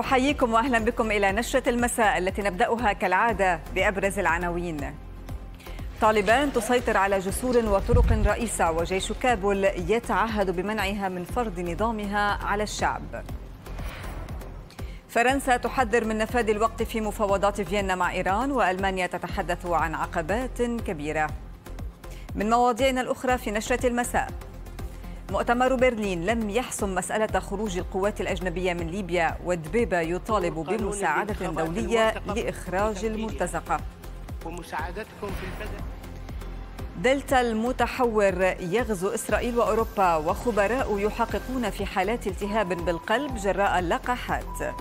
أحييكم وأهلا بكم إلى نشرة المساء التي نبدأها كالعادة بأبرز العناوين طالبان تسيطر على جسور وطرق رئيسة وجيش كابول يتعهد بمنعها من فرض نظامها على الشعب فرنسا تحذر من نفاذ الوقت في مفاوضات فيينا مع إيران وألمانيا تتحدث عن عقبات كبيرة من مواضيعنا الأخرى في نشرة المساء مؤتمر برلين لم يحسم مسألة خروج القوات الأجنبية من ليبيا ودبيبة يطالب بمساعدة دولية لإخراج المرتزقة ومساعدتكم في البدء دلتا المتحور يغزو إسرائيل وأوروبا وخبراء يحققون في حالات التهاب بالقلب جراء اللقاحات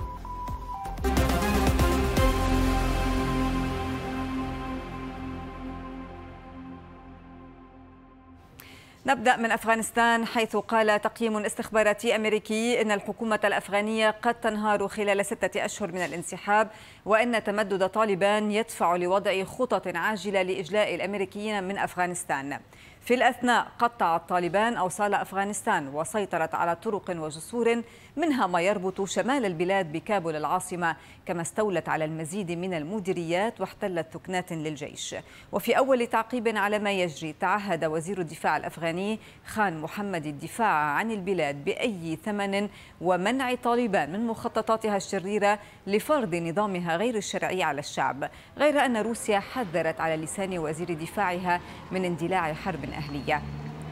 نبدأ من أفغانستان حيث قال تقييم استخباراتي أمريكي أن الحكومة الأفغانية قد تنهار خلال ستة أشهر من الانسحاب وأن تمدد طالبان يدفع لوضع خطط عاجلة لإجلاء الأمريكيين من أفغانستان في الأثناء قطعت طالبان أوصال أفغانستان وسيطرت على طرق وجسور منها ما يربط شمال البلاد بكابول العاصمة كما استولت على المزيد من المديريات واحتلت ثكنات للجيش وفي أول تعقيب على ما يجري تعهد وزير الدفاع الأفغاني خان محمد الدفاع عن البلاد بأي ثمن ومنع طالبان من مخططاتها الشريرة لفرض نظامها غير الشرعي على الشعب غير أن روسيا حذرت على لسان وزير دفاعها من اندلاع حرب أهلية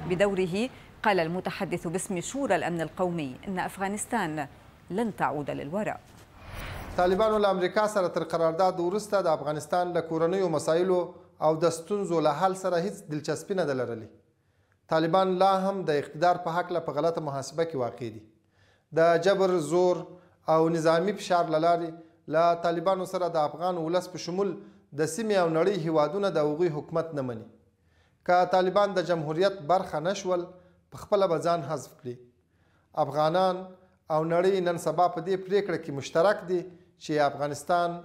بدوره قال المتحدث باسم شورى الأمن القومي إن أفغانستان لن تعود للوراء طالبانو له امریکا سره تر قرارداد وروسته د افغانستان له کورنیو مسایلو او د ستونزو له حل سره هیڅ دلچسپي نه ده لرلې طالبان لا هم د اقتدار په هکله په غلطه محاسبه کې واقع دي د جبر زور او نظامی فشار له لارې له طالبانو سره د افغان ولس په شمول د سیمې او نړۍ هیوادونه د هغوی حکومت نه مني که طالبان د جمهوریت برخه نشول شول په خپل بزان حذف کړي افغانان او نړۍ نن سبا په دې پریکړه کې مشترک دي چې افغانستان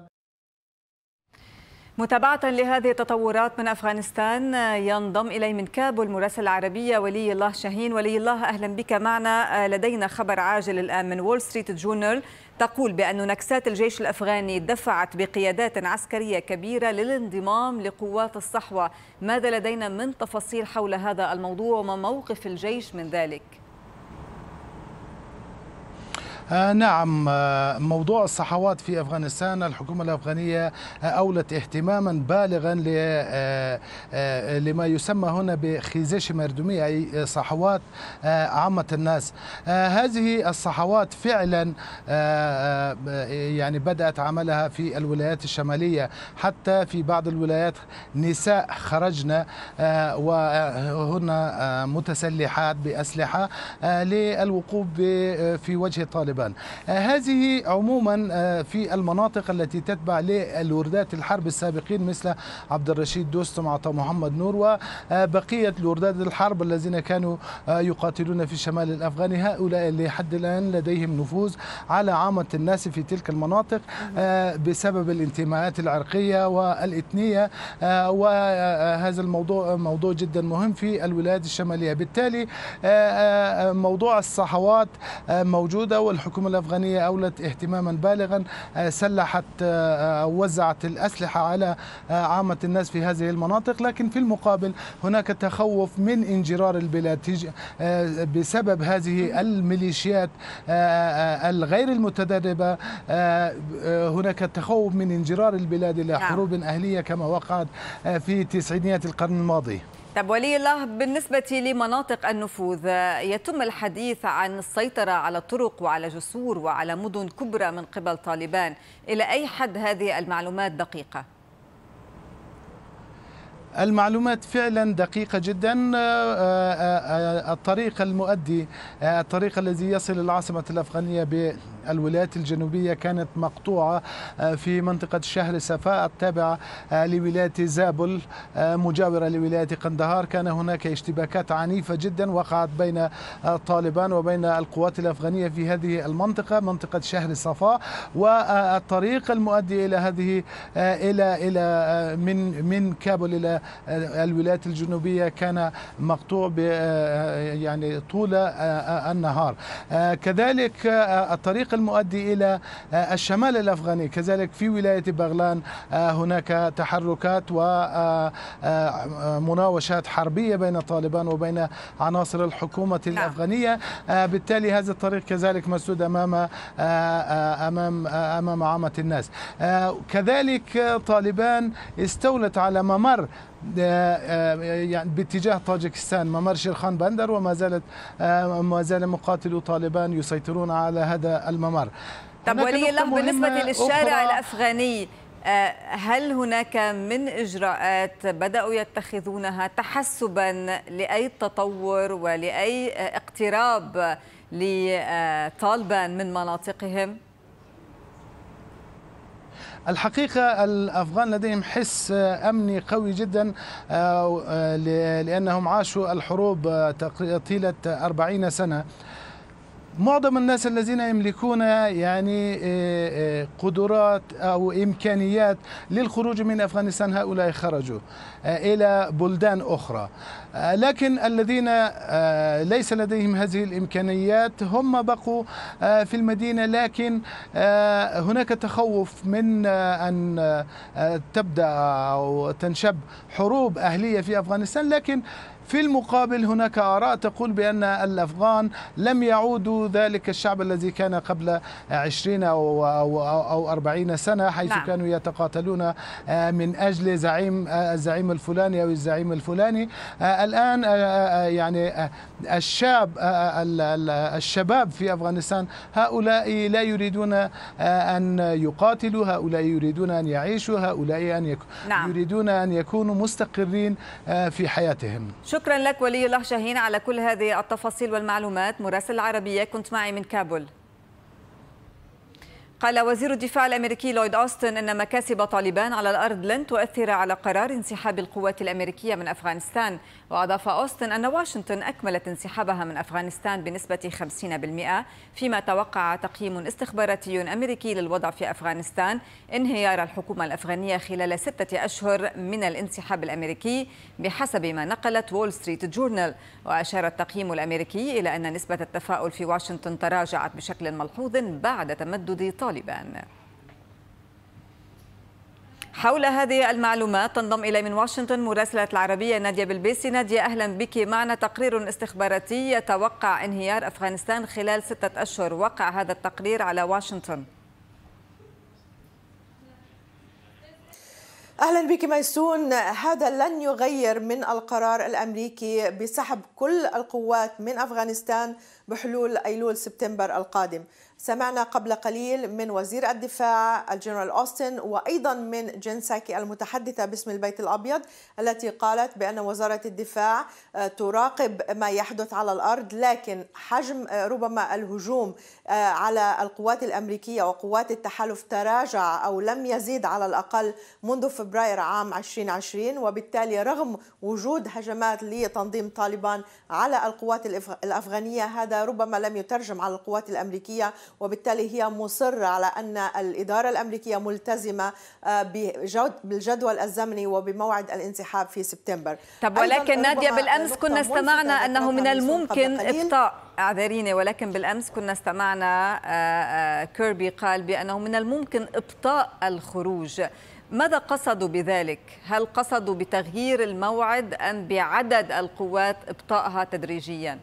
متابعة لهذه التطورات من أفغانستان ينضم إلي من كابول مراسل العربية ولي الله شاهين ولي الله أهلا بك معنا لدينا خبر عاجل الآن من وول ستريت جورنال تقول بأن نكسات الجيش الأفغاني دفعت بقيادات عسكرية كبيرة للانضمام لقوات الصحوة ماذا لدينا من تفاصيل حول هذا الموضوع وما موقف الجيش من ذلك؟ آه نعم آه، موضوع الصحوات في افغانستان الحكومه الافغانيه آه، اولت اهتماما بالغا آه، لما يسمى هنا بخيزيش مردمي اي صحوات عامه الناس هذه الصحوات فعلا يعني بدات عملها في الولايات الشماليه حتى في بعض الولايات نساء خرجنا وهن متسلحات باسلحه للوقوف في وجه طالب الجبال آه، هذه عموما آه، في المناطق التي تتبع للوردات الحرب السابقين مثل عبد الرشيد دوستم مع محمد نور وبقية الوردات الحرب الذين كانوا آه، يقاتلون في الشمال الأفغاني هؤلاء لحد الآن لديهم نفوذ على عامة الناس في تلك المناطق بسبب الانتماءات العرقية والإثنية وهذا الموضوع موضوع جدا مهم في الولايات الشمالية بالتالي موضوع الصحوات موجودة والحكومة الحكومة الأفغانية أولت اهتماما بالغا آه، سلحت آه، آه، أو وزعت الأسلحة على عامة الناس في هذه المناطق لكن في المقابل هناك تخوف من انجرار البلاد بسبب هذه الميليشيات الغير المتدربة هناك تخوف من انجرار البلاد إلى نعم. حروب أهلية كما وقعت في تسعينيات القرن الماضي طب ولي الله بالنسبة لمناطق النفوذ يتم الحديث عن السيطرة على طرق وعلى جسور وعلى مدن كبرى من قبل طالبان إلى أي حد هذه المعلومات دقيقة؟ المعلومات فعلا دقيقة جدا آه، آه، آه، الطريق المؤدي الطريق الذي يصل العاصمة الأفغانية ب الولايات الجنوبية كانت مقطوعة آه، في منطقة شهر سفاء التابعة آه، لولاية زابل آه، مجاورة لولاية قندهار كان هناك اشتباكات عنيفة جدا وقعت بين طالبان وبين القوات الأفغانية في هذه المنطقة منطقة شهر صفاء والطريق المؤدي إلى هذه إلى إلى من من كابل إلى الولايات الجنوبية كان مقطوع يعني طول النهار كذلك الطريق المؤدي إلى آه، الشمال الأفغاني كذلك في ولاية بغلان آه، هناك تحركات ومناوشات آه، حربية بين طالبان وبين عناصر الحكومة نعم. الأفغانية بالتالي هذا الطريق كذلك مسدود أمام أمام أمام عامة الناس كذلك طالبان استولت على ممر آه، يعني باتجاه طاجكستان ممر شيرخان بندر وما زالت آه، ما زال مقاتلو طالبان يسيطرون على هذا الممر طب ولي الله بالنسبة للشارع الأفغاني آه، هل هناك من إجراءات بدأوا يتخذونها تحسبا لأي تطور ولأي اقتراب لطالبان من مناطقهم؟ الحقيقة الأفغان لديهم حس آه، أمني قوي جدا آه، آه، لأنهم عاشوا الحروب طيلة 40 سنة معظم الناس الذين يملكون يعني آه، آه، قدرات او امكانيات للخروج من افغانستان هؤلاء خرجوا آه، الى بلدان اخرى لكن الذين ليس لديهم هذه الامكانيات هم بقوا في المدينه لكن هناك تخوف من ان تبدا او تنشب حروب اهليه في افغانستان لكن في المقابل هناك آراء تقول بأن الأفغان لم يعودوا ذلك الشعب الذي كان قبل 20 أو, أو, 40 سنة حيث نعم. كانوا يتقاتلون آه، من أجل زعيم آه، الزعيم الفلاني أو الزعيم الفلاني آه، الآن يعني الشاب الشباب في أفغانستان هؤلاء لا يريدون أن يقاتلوا هؤلاء يريدون أن يعيشوا هؤلاء أن يك... نعم. يريدون أن يكونوا مستقرين في حياتهم شكرا لك ولي الله شاهين على كل هذه التفاصيل والمعلومات مراسل العربية كنت معي من كابول قال وزير الدفاع الامريكي لويد اوستن ان مكاسب طالبان على الارض لن تؤثر على قرار انسحاب القوات الامريكيه من افغانستان واضاف اوستن ان واشنطن اكملت انسحابها من افغانستان بنسبه 50% فيما توقع تقييم استخباراتي امريكي للوضع في افغانستان انهيار الحكومه الافغانيه خلال سته اشهر من الانسحاب الامريكي بحسب ما نقلت وول ستريت جورنال واشار التقييم الامريكي الى ان نسبه التفاؤل في واشنطن تراجعت بشكل ملحوظ بعد تمدد طالبان طالبان حول هذه المعلومات تنضم إلي من واشنطن مراسلة العربية نادية بالبيسي نادية أهلا بك معنا تقرير استخباراتي يتوقع انهيار أفغانستان خلال ستة أشهر وقع هذا التقرير على واشنطن اهلا بك ميسون هذا لن يغير من القرار الامريكي بسحب كل القوات من افغانستان بحلول أيلول سبتمبر القادم سمعنا قبل قليل من وزير الدفاع الجنرال أوستن وأيضا من جين ساكي المتحدثة باسم البيت الأبيض التي قالت بأن وزارة الدفاع آه، تراقب ما يحدث على الأرض لكن حجم آه، ربما الهجوم آه، على القوات الأمريكية وقوات التحالف تراجع أو لم يزيد على الأقل منذ فبراير عام 2020 وبالتالي رغم وجود هجمات لتنظيم طالبان على القوات الأفغانية هذا ربما لم يترجم على القوات الأمريكية وبالتالي هي مصرة على أن الإدارة الأمريكية ملتزمة آه، بالجدول الزمني وبموعد الانسحاب في سبتمبر طب ولكن نادية بالأمس كنا استمعنا أنه من الممكن إبطاء اعذريني ولكن بالامس كنا استمعنا آه، آه، كيربي قال بانه من الممكن ابطاء الخروج ماذا قصدوا بذلك؟ هل قصدوا بتغيير الموعد ام بعدد القوات ابطائها تدريجيا؟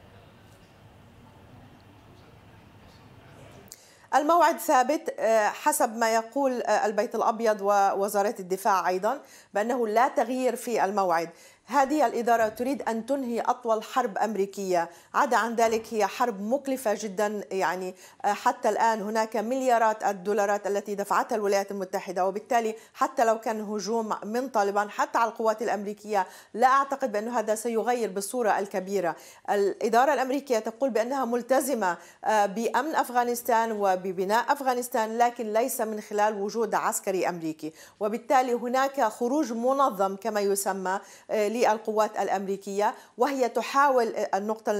الموعد ثابت آه، حسب ما يقول آه، البيت الابيض ووزاره الدفاع ايضا بانه لا تغيير في الموعد هذه الإدارة تريد أن تنهي أطول حرب أمريكية عدا عن ذلك هي حرب مكلفة جدا يعني آه، حتى الآن هناك مليارات الدولارات التي دفعتها الولايات المتحدة وبالتالي حتى لو كان هجوم من طالبان حتى على القوات الأمريكية لا أعتقد بأن هذا سيغير بالصورة الكبيرة الإدارة الأمريكية تقول بأنها ملتزمة آه، بأمن أفغانستان وببناء أفغانستان لكن ليس من خلال وجود عسكري أمريكي وبالتالي هناك خروج منظم كما يسمى آه، للقوات الامريكيه وهي تحاول آه، النقطه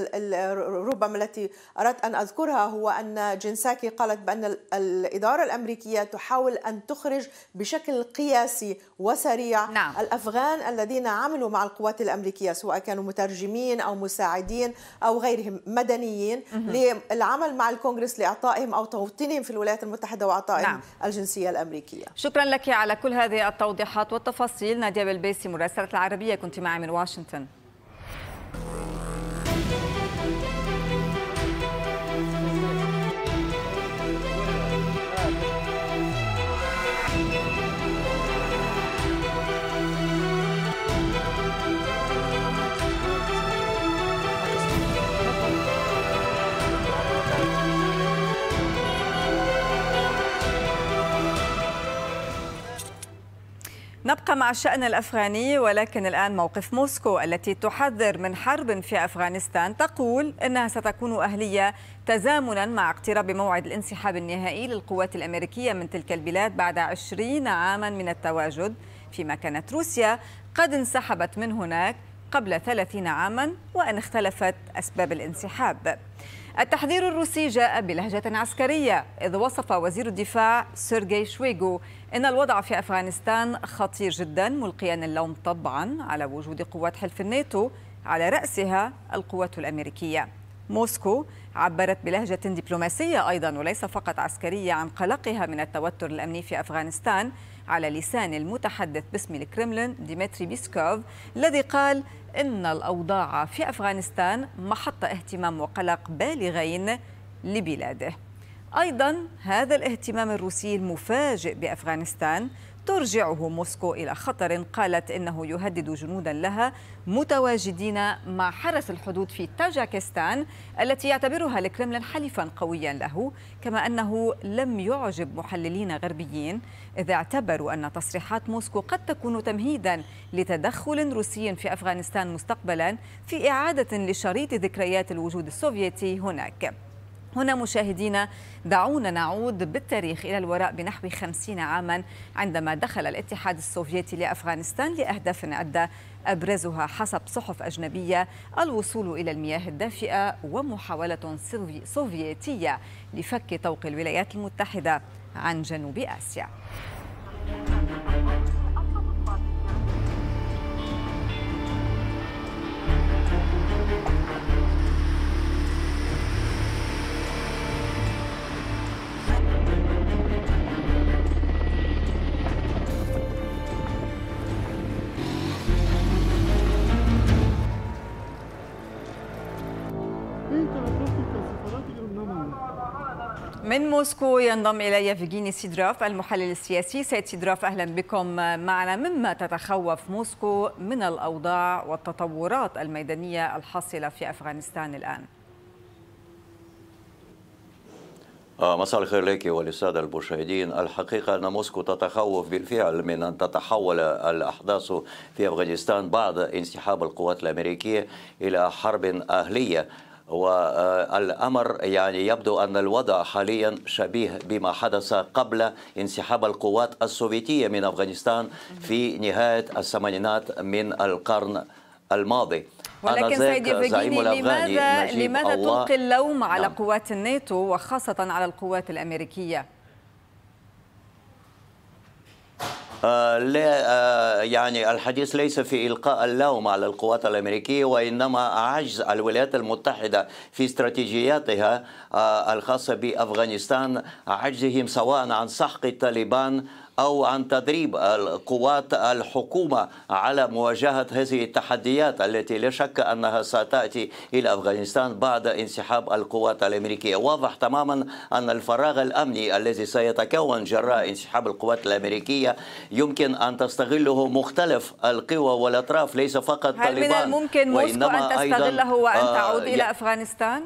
ربما التي اردت ان اذكرها هو ان جنساكي قالت بان الاداره الامريكيه تحاول ان تخرج بشكل قياسي وسريع نعم. الافغان الذين عملوا مع القوات الامريكيه سواء كانوا مترجمين او مساعدين او غيرهم مدنيين مه. للعمل مع الكونغرس لاعطائهم او توطينهم في الولايات المتحده واعطائهم نعم. الجنسيه الامريكيه شكرا لك على كل هذه التوضيحات والتفاصيل ناديه بالبيسي مراسله العربيه كنت معي من واشنطن نبقى مع الشأن الأفغاني ولكن الآن موقف موسكو التي تحذر من حرب في أفغانستان تقول أنها ستكون أهلية تزامنا مع اقتراب موعد الانسحاب النهائي للقوات الأمريكية من تلك البلاد بعد عشرين عاما من التواجد فيما كانت روسيا قد انسحبت من هناك قبل ثلاثين عاما وأن اختلفت أسباب الانسحاب التحذير الروسي جاء بلهجة عسكرية إذ وصف وزير الدفاع سيرجي شويغو إن الوضع في أفغانستان خطير جدا ملقيا اللوم طبعا على وجود قوات حلف الناتو على رأسها القوات الأمريكية موسكو عبرت بلهجة دبلوماسية أيضا وليس فقط عسكرية عن قلقها من التوتر الأمني في أفغانستان على لسان المتحدث باسم الكرملين ديمتري بيسكوف الذي قال إن الأوضاع في أفغانستان محط اهتمام وقلق بالغين لبلاده أيضا هذا الاهتمام الروسي المفاجئ بأفغانستان ترجعه موسكو إلى خطر قالت إنه يهدد جنودا لها متواجدين مع حرس الحدود في تاجكستان التي يعتبرها الكرملين حليفا قويا له كما أنه لم يعجب محللين غربيين إذا اعتبروا أن تصريحات موسكو قد تكون تمهيدا لتدخل روسي في أفغانستان مستقبلا في إعادة لشريط ذكريات الوجود السوفيتي هناك هنا مشاهدينا دعونا نعود بالتاريخ إلى الوراء بنحو خمسين عاما عندما دخل الاتحاد السوفيتي لأفغانستان لأهداف عدة أبرزها حسب صحف أجنبية الوصول إلى المياه الدافئة ومحاولة سوفيتية لفك طوق الولايات المتحدة عن جنوب آسيا من موسكو ينضم الي فيجيني سيدراف المحلل السياسي سيد سيدراف اهلا بكم معنا مما تتخوف موسكو من الاوضاع والتطورات الميدانيه الحاصله في افغانستان الان آه، مساء الخير لك وللساده المشاهدين، الحقيقه ان موسكو تتخوف بالفعل من ان تتحول الاحداث في افغانستان بعد انسحاب القوات الامريكيه الى حرب اهليه والأمر آه، يعني يبدو أن الوضع حاليا شبيه بما حدث قبل انسحاب القوات السوفيتية من أفغانستان في نهاية الثمانينات من القرن الماضي ولكن سيد فيجيني لماذا, لماذا تلقي اللوم على نعم. قوات الناتو وخاصة على القوات الأمريكية؟ آه، لا آه، يعني الحديث ليس في إلقاء اللوم على القوات الأمريكية وإنما عجز الولايات المتحدة في استراتيجياتها آه، الخاصة بأفغانستان عجزهم سواء عن سحق طالبان أو عن تدريب قوات الحكومة على مواجهة هذه التحديات التي لا شك أنها ستأتي إلى أفغانستان بعد انسحاب القوات الأمريكية واضح تماما أن الفراغ الأمني الذي سيتكون جراء انسحاب القوات الأمريكية يمكن أن تستغله مختلف القوى والأطراف ليس فقط طالبان هل من الممكن موسكو أن تستغله وأن تعود آه، إلى أفغانستان؟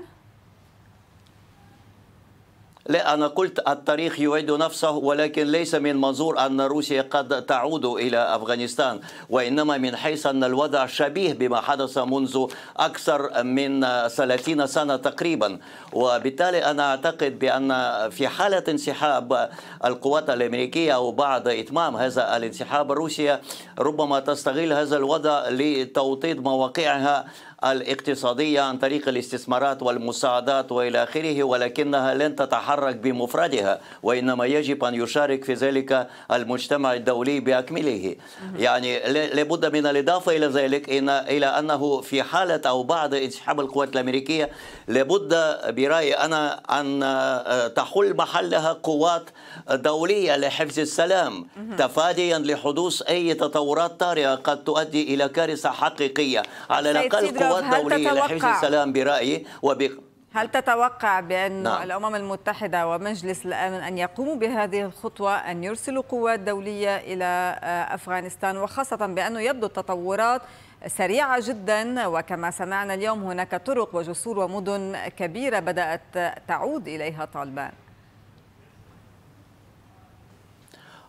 لا أنا قلت التاريخ يعيد نفسه ولكن ليس من منظور أن روسيا قد تعود إلى أفغانستان وإنما من حيث أن الوضع شبيه بما حدث منذ أكثر من 30 سنة تقريبا وبالتالي أنا أعتقد بأن في حالة انسحاب القوات الأمريكية أو بعد إتمام هذا الانسحاب روسيا ربما تستغل هذا الوضع لتوطيد مواقعها الاقتصادية عن طريق الاستثمارات والمساعدات وإلى آخره ولكنها لن تتحرك بمفردها وإنما يجب أن يشارك في ذلك المجتمع الدولي بأكمله يعني لابد من الإضافة إلى ذلك إن إلى أنه في حالة أو بعد انسحاب القوات الأمريكية لابد برأيي أنا أن آه، تحل محلها قوات دولية لحفظ السلام تفاديا لحدوث أي تطورات طارئة قد تؤدي إلى كارثة حقيقية على الأقل قوات والدولية هل تتوقع لحفظ السلام برأيي وب هل تتوقع بأن نعم. الأمم المتحدة ومجلس الأمن أن يقوموا بهذه الخطوة أن يرسلوا قوات دولية إلى آه، أفغانستان وخاصة بأنه يبدو التطورات سريعة جدا وكما سمعنا اليوم هناك طرق وجسور ومدن كبيرة بدأت تعود إليها طالبان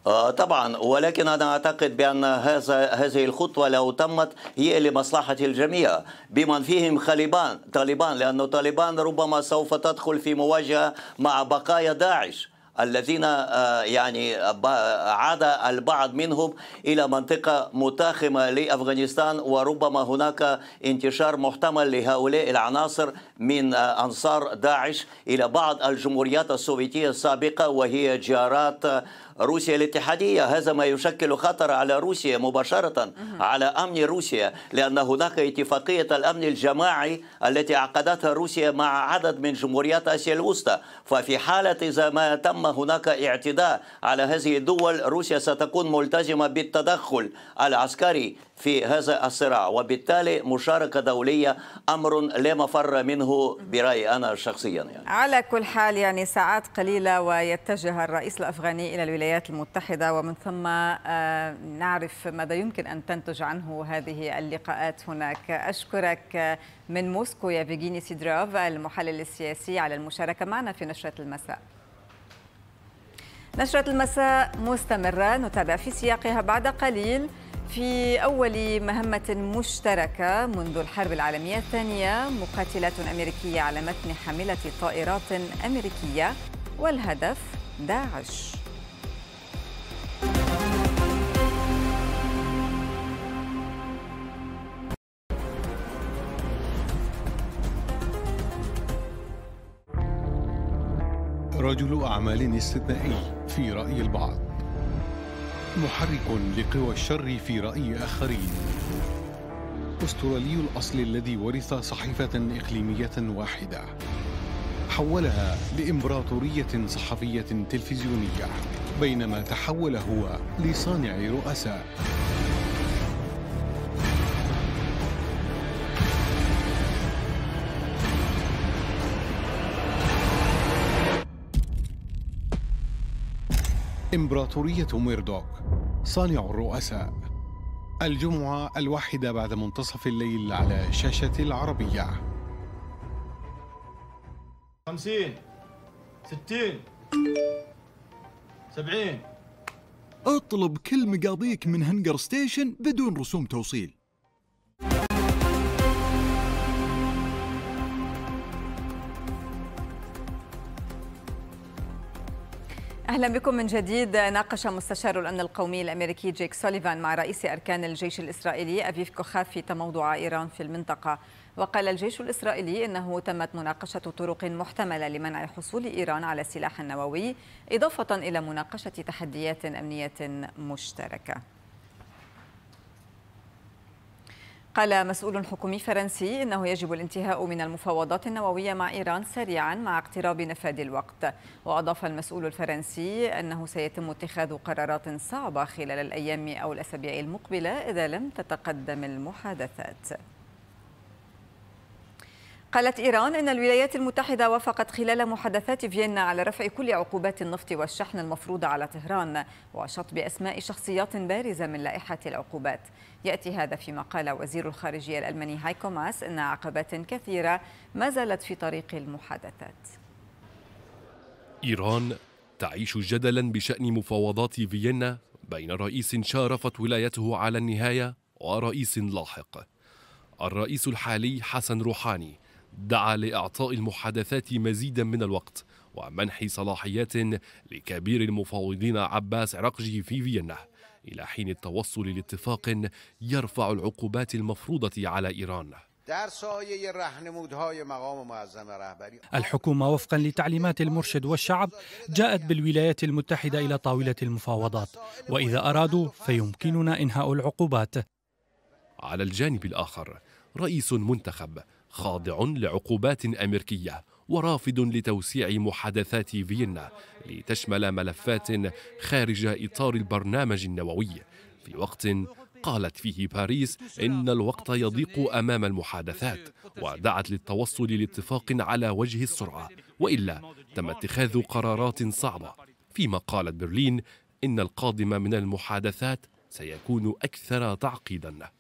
آه طبعا ولكن انا اعتقد بان هذا هذه الخطوه لو تمت هي لمصلحه الجميع بمن فيهم خليبان طالبان لأن طالبان ربما سوف تدخل في مواجهه مع بقايا داعش الذين آه، يعني عاد البعض منهم الى منطقه متاخمه لافغانستان وربما هناك انتشار محتمل لهؤلاء العناصر من آه، انصار داعش الى بعض الجمهوريات السوفيتيه السابقه وهي جارات روسيا الاتحادية هذا ما يشكل خطر على روسيا مباشرة على أمن روسيا لأن هناك اتفاقية الأمن الجماعي التي عقدتها روسيا مع عدد من جمهوريات آسيا الوسطى ففي حالة إذا ما تم هناك اعتداء على هذه الدول روسيا ستكون ملتزمة بالتدخل العسكري في هذا الصراع وبالتالي مشاركة دولية أمر لا مفر منه برأيي أنا شخصيا يعني. على كل حال يعني ساعات قليلة ويتجه الرئيس الأفغاني إلى الولايات المتحدة ومن ثم آه، نعرف ماذا يمكن أن تنتج عنه هذه اللقاءات هناك أشكرك آه، من موسكو يا فيجيني سيدروف المحلل السياسي على المشاركة معنا في نشرة المساء نشرة المساء مستمرة نتابع في سياقها بعد قليل في أول مهمة مشتركة منذ الحرب العالمية الثانية مقاتلات أمريكية على متن حاملة طائرات أمريكية والهدف داعش رجل أعمال استثنائي في رأي البعض محرك لقوى الشر في رأي آخرين أسترالي الأصل الذي ورث صحيفة إقليمية واحدة حولها لإمبراطورية صحفية تلفزيونية بينما تحول هو لصانع رؤساء إمبراطورية ميردوك صانع الرؤساء الجمعة الواحدة بعد منتصف الليل على شاشة العربية خمسين ستين سبعين اطلب كل مقاضيك من هنجر ستيشن بدون رسوم توصيل اهلا بكم من جديد ناقش مستشار الامن القومي الامريكي جيك سوليفان مع رئيس اركان الجيش الاسرائيلي كوخاف كوخافي تموضع ايران في المنطقه وقال الجيش الاسرائيلي انه تمت مناقشه طرق محتمله لمنع حصول ايران على سلاح نووي اضافه الى مناقشه تحديات امنيه مشتركه قال مسؤول حكومي فرنسي انه يجب الانتهاء من المفاوضات النوويه مع ايران سريعا مع اقتراب نفاذ الوقت واضاف المسؤول الفرنسي انه سيتم اتخاذ قرارات صعبه خلال الايام او الاسابيع المقبله اذا لم تتقدم المحادثات قالت إيران أن الولايات المتحدة وافقت خلال محادثات فيينا على رفع كل عقوبات النفط والشحن المفروضة على طهران وشطب أسماء شخصيات بارزة من لائحة العقوبات يأتي هذا فيما قال وزير الخارجية الألماني هايكو ماس أن عقبات كثيرة ما زالت في طريق المحادثات إيران تعيش جدلا بشأن مفاوضات فيينا بين رئيس شارفت ولايته على النهاية ورئيس لاحق الرئيس الحالي حسن روحاني دعا لإعطاء المحادثات مزيدا من الوقت ومنح صلاحيات لكبير المفاوضين عباس عرقجي في فيينا إلى حين التوصل لاتفاق يرفع العقوبات المفروضة على إيران الحكومة وفقا لتعليمات المرشد والشعب جاءت بالولايات المتحدة إلى طاولة المفاوضات وإذا أرادوا فيمكننا إنهاء العقوبات على الجانب الآخر رئيس منتخب خاضع لعقوبات أمريكية ورافض لتوسيع محادثات فيينا لتشمل ملفات خارج إطار البرنامج النووي في وقت قالت فيه باريس إن الوقت يضيق أمام المحادثات ودعت للتوصل لاتفاق على وجه السرعة وإلا تم اتخاذ قرارات صعبة فيما قالت برلين إن القادم من المحادثات سيكون أكثر تعقيداً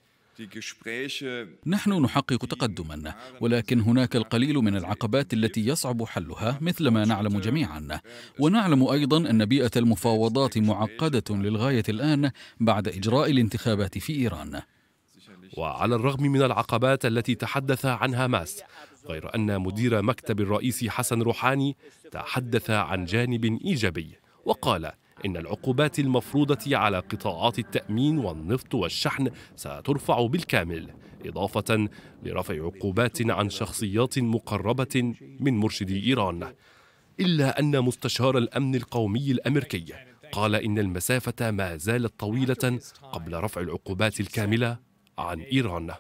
نحن نحقق تقدما ولكن هناك القليل من العقبات التي يصعب حلها مثل ما نعلم جميعا ونعلم ايضا ان بيئه المفاوضات معقده للغايه الان بعد اجراء الانتخابات في ايران وعلى الرغم من العقبات التي تحدث عنها ماس غير ان مدير مكتب الرئيس حسن روحاني تحدث عن جانب ايجابي وقال إن العقوبات المفروضة على قطاعات التأمين والنفط والشحن سترفع بالكامل إضافة لرفع عقوبات عن شخصيات مقربة من مرشدي إيران إلا أن مستشار الأمن القومي الأمريكي قال إن المسافة ما زالت طويلة قبل رفع العقوبات الكاملة عن إيران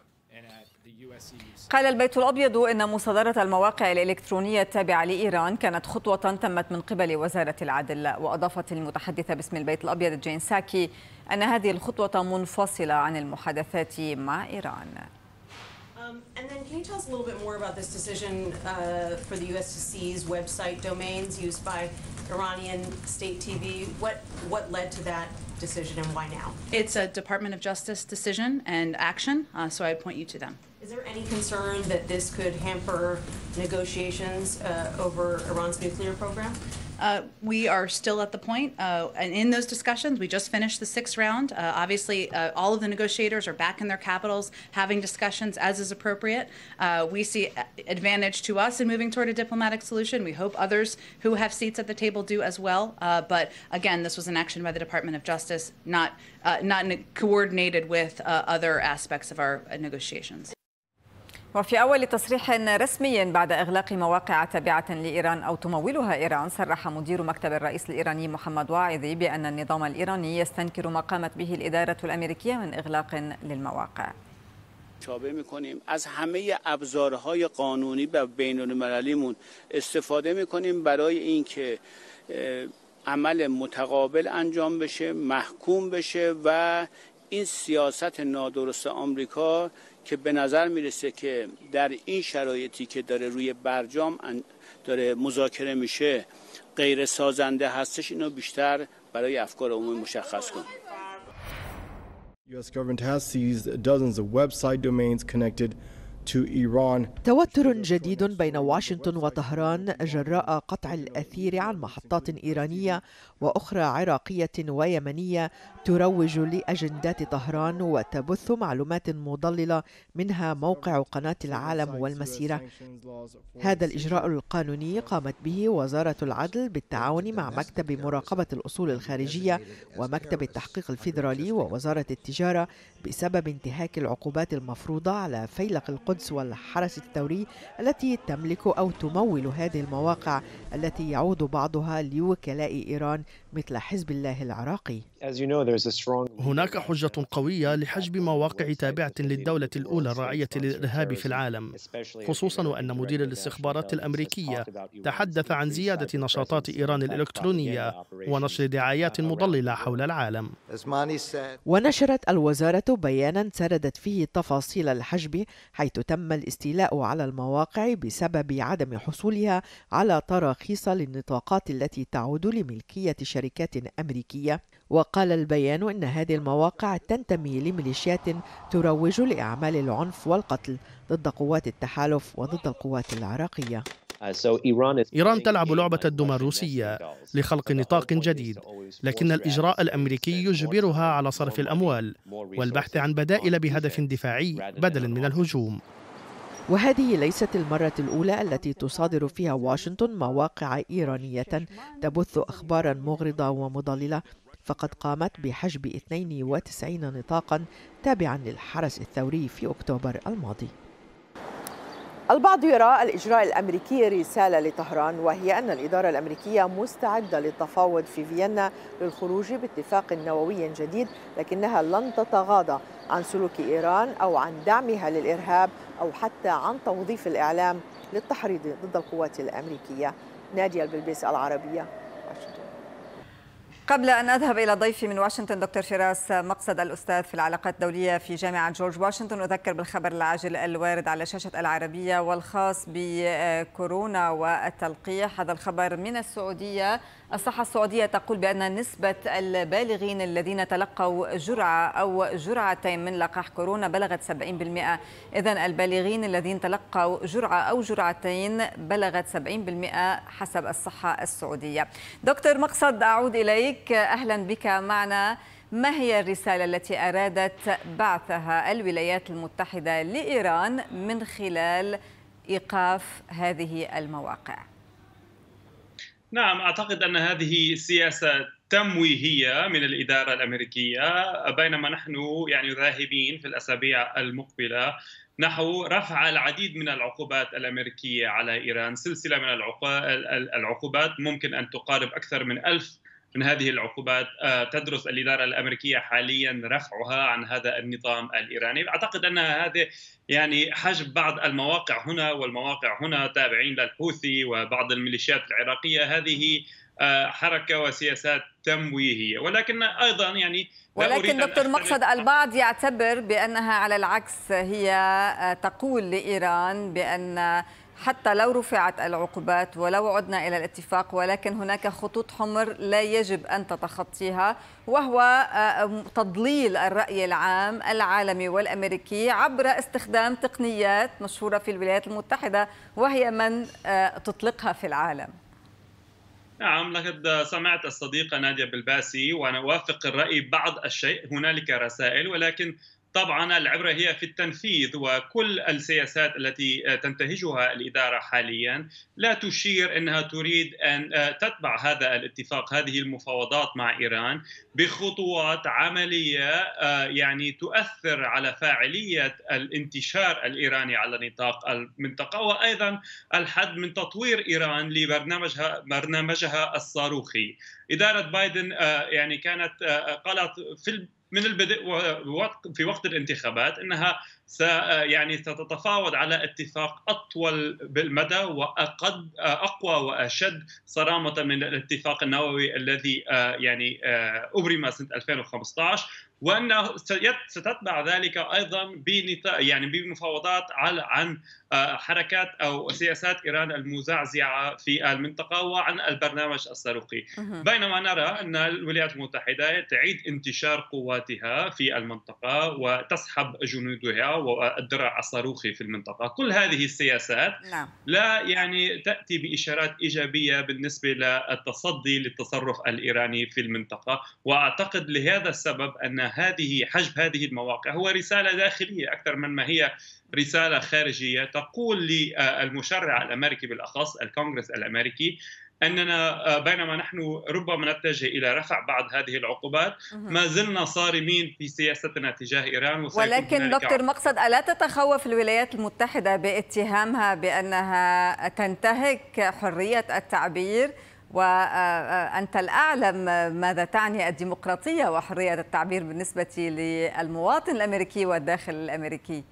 قال البيت الأبيض إن مصادرة المواقع الإلكترونية التابعة لإيران كانت خطوة تمت من قبل وزارة العدل وأضافت المتحدثة باسم البيت الأبيض جين ساكي أن هذه الخطوة منفصلة عن المحادثات مع إيران Um, and then can you tell us a little bit more about this decision uh, for the U.S. to seize website domains used by Iranian state TV? What what led to that decision and why now? It's a Department of Justice decision and action, uh, so I'd point you to them. Is there any concern that this could hamper negotiations uh, over Iran's nuclear program? Uh, we are still at the point, uh, and in those discussions, we just finished the sixth round. Uh, obviously, uh, all of the negotiators are back in their capitals, having discussions as is appropriate. Uh, we see advantage to us in moving toward a diplomatic solution. We hope others who have seats at the table do as well. Uh, but again, this was an action by the Department of Justice, not not coordinated with other aspects of our negotiations. وفي أول تصريح رسمي بعد إغلاق مواقع تابعة لإيران أو تمولها إيران صرح مدير مكتب الرئيس الإيراني محمد واعظي بأن النظام الإيراني يستنكر ما قامت به الإدارة الأمريكية من إغلاق للمواقع مشابه میکنیم از همه ابزارهای قانونی و بین المللیمون استفاده میکنیم برای اینکه اه، عمل متقابل انجام بشه محکوم بشه و این سیاست نادرست آمریکا که به نظر میرسه که در این شرایطی که داره روی برجام داره مذاکره میشه غیر سازنده هستش اینو بیشتر برای افکار عمومی مشخص کن توتر جديد بين واشنطن وطهران جراء قطع الاثير عن محطات ايرانيه واخرى عراقيه ويمنيه تروج لاجندات طهران وتبث معلومات مضلله منها موقع قناه العالم والمسيره هذا الاجراء القانوني قامت به وزاره العدل بالتعاون مع مكتب مراقبه الاصول الخارجيه ومكتب التحقيق الفيدرالي ووزاره التجاره بسبب انتهاك العقوبات المفروضه على فيلق القدس القدس والحرس الثوري التي تملك أو تمول هذه المواقع التي يعود بعضها لوكلاء إيران مثل حزب الله العراقي هناك حجة قوية لحجب مواقع تابعة للدولة الأولى الراعية للإرهاب في العالم خصوصا وأن مدير الاستخبارات الأمريكية تحدث عن زيادة نشاطات إيران الإلكترونية ونشر دعايات مضللة حول العالم ونشرت الوزارة بيانا سردت فيه تفاصيل الحجب حيث تم الاستيلاء على المواقع بسبب عدم حصولها على تراخيص للنطاقات التي تعود لملكية شركة شركات أمريكية وقال البيان إن هذه المواقع تنتمي لميليشيات تروج لأعمال العنف والقتل ضد قوات التحالف وضد القوات العراقية إيران تلعب لعبة الدمى الروسية لخلق نطاق جديد لكن الإجراء الأمريكي يجبرها على صرف الأموال والبحث عن بدائل بهدف دفاعي بدلا من الهجوم وهذه ليست المرة الأولى التي تصادر فيها واشنطن مواقع إيرانية تبث أخبارا مغرضة ومضللة فقد قامت بحجب 92 نطاقا تابعا للحرس الثوري في أكتوبر الماضي البعض يرى الإجراء الأمريكي رسالة لطهران وهي أن الإدارة الأمريكية مستعدة للتفاوض في فيينا للخروج باتفاق نووي جديد لكنها لن تتغاضى عن سلوك إيران أو عن دعمها للإرهاب أو حتى عن توظيف الإعلام للتحريض ضد القوات الأمريكية نادية البلبيس العربية واشنطن قبل أن أذهب إلى ضيفي من واشنطن دكتور فراس مقصد الأستاذ في العلاقات الدولية في جامعة جورج واشنطن أذكر بالخبر العاجل الوارد على شاشة العربية والخاص بكورونا والتلقيح هذا الخبر من السعودية الصحة السعودية تقول بأن نسبة البالغين الذين تلقوا جرعة أو جرعتين من لقاح كورونا بلغت 70% إذا البالغين الذين تلقوا جرعة أو جرعتين بلغت 70% حسب الصحة السعودية دكتور مقصد أعود إليك أهلا بك معنا ما هي الرسالة التي أرادت بعثها الولايات المتحدة لإيران من خلال إيقاف هذه المواقع؟ نعم اعتقد ان هذه سياسه تمويهيه من الاداره الامريكيه بينما نحن يعني ذاهبين في الاسابيع المقبله نحو رفع العديد من العقوبات الامريكيه على ايران، سلسله من العقوبات ممكن ان تقارب اكثر من ألف من هذه العقوبات آه، تدرس الإدارة الأمريكية حاليا رفعها عن هذا النظام الإيراني أعتقد أن هذا يعني حجب بعض المواقع هنا والمواقع هنا تابعين للحوثي وبعض الميليشيات العراقية هذه آه، حركة وسياسات تمويهية ولكن أيضا يعني ولكن دكتور مقصد البعض يعتبر بأنها على العكس هي آه، تقول لإيران بأن حتى لو رفعت العقوبات ولو عدنا إلى الاتفاق ولكن هناك خطوط حمر لا يجب أن تتخطيها وهو آه، تضليل الرأي العام العالمي والأمريكي عبر استخدام تقنيات مشهورة في الولايات المتحدة وهي من آه، تطلقها في العالم نعم لقد سمعت الصديقة نادية بلباسي وأنا أوافق الرأي بعض الشيء هنالك رسائل ولكن طبعا العبرة هي في التنفيذ وكل السياسات التي تنتهجها الإدارة حاليا لا تشير أنها تريد أن تتبع هذا الاتفاق هذه المفاوضات مع إيران بخطوات عملية يعني تؤثر على فاعلية الانتشار الإيراني على نطاق المنطقة وأيضا الحد من تطوير إيران لبرنامجها برنامجها الصاروخي إدارة بايدن يعني كانت قالت في من البدء في وقت الانتخابات انها يعني ستتفاوض على اتفاق اطول بالمدى واقد اقوى واشد صرامه من الاتفاق النووي الذي آه، يعني آه، ابرم سنه 2015 وانه ستتبع ذلك ايضا يعني بمفاوضات عن آه، حركات او سياسات ايران المزعزعه في المنطقه وعن البرنامج الصاروخي بينما نرى ان الولايات المتحده تعيد انتشار قواتها في المنطقه وتسحب جنودها والدرع الصاروخي في المنطقه كل هذه السياسات نعم. لا يعني تاتي باشارات ايجابيه بالنسبه للتصدي للتصرف الايراني في المنطقه واعتقد لهذا السبب ان هذه حجب هذه المواقع هو رسالة داخلية أكثر من ما هي رسالة خارجية تقول للمشرع الأمريكي بالأخص الكونغرس الأمريكي اننا بينما نحن ربما نتجه الى رفع بعض هذه العقوبات ما زلنا صارمين في سياستنا تجاه ايران ولكن دكتور مقصد الا تتخوف الولايات المتحده باتهامها بانها تنتهك حريه التعبير وأنت الأعلم ماذا تعني الديمقراطية وحرية التعبير بالنسبة للمواطن الأمريكي والداخل الأمريكي